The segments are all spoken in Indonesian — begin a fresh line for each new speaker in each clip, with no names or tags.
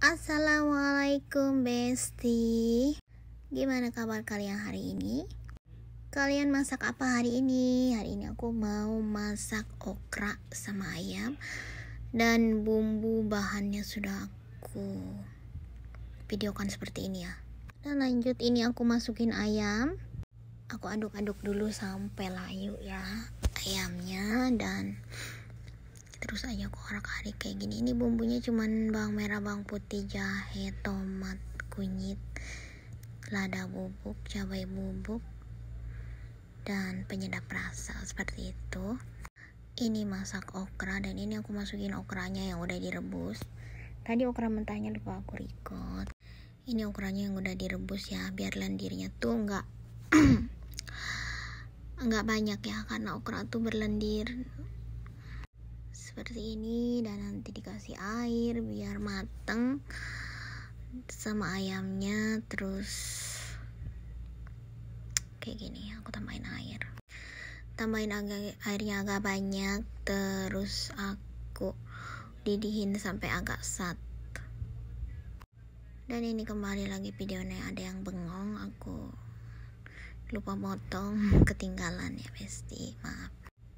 Assalamualaikum Besti Gimana kabar kalian hari ini? Kalian masak apa hari ini? Hari ini aku mau masak okra sama ayam Dan bumbu bahannya sudah aku videokan seperti ini ya Dan lanjut ini aku masukin ayam Aku aduk-aduk dulu sampai layu ya Ayamnya dan terus aja korek hari kayak gini ini bumbunya cuman bawang merah bawang putih jahe tomat kunyit lada bubuk cabai bubuk dan penyedap rasa seperti itu ini masak okra dan ini aku masukin okranya yang udah direbus tadi okra mentahnya lupa aku record ini okranya yang udah direbus ya biar lendirnya tuh nggak nggak banyak ya karena okra tuh berlendir seperti ini dan nanti dikasih air biar mateng sama ayamnya terus kayak gini aku tambahin air tambahin agak airnya agak banyak terus aku didihin sampai agak sat dan ini kembali lagi videonya ada yang bengong aku lupa motong ketinggalan ya pasti maaf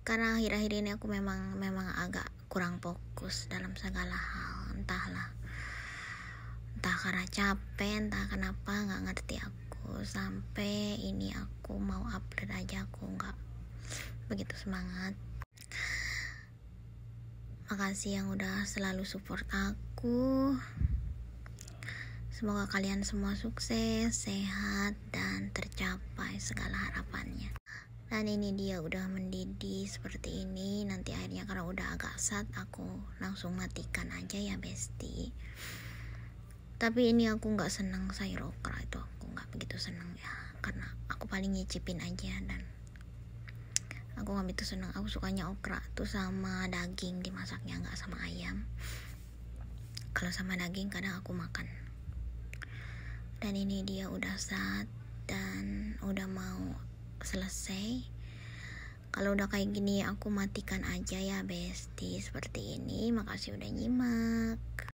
karena akhir-akhir ini aku memang memang agak kurang fokus dalam segala hal entahlah entah karena capek entah kenapa nggak ngerti aku sampai ini aku mau upload aja aku nggak begitu semangat makasih yang udah selalu support aku semoga kalian semua sukses sehat dan tercapai segala harapannya dan ini dia udah mendidih seperti ini nanti airnya kalau udah agak sat aku langsung matikan aja ya besti tapi ini aku nggak seneng sayur okra itu aku nggak begitu seneng ya karena aku paling nyicipin aja dan aku nggak begitu seneng aku sukanya okra tuh sama daging dimasaknya nggak sama ayam kalau sama daging kadang aku makan dan ini dia udah sat dan udah mau selesai kalau udah kayak gini aku matikan aja ya besti seperti ini makasih udah nyimak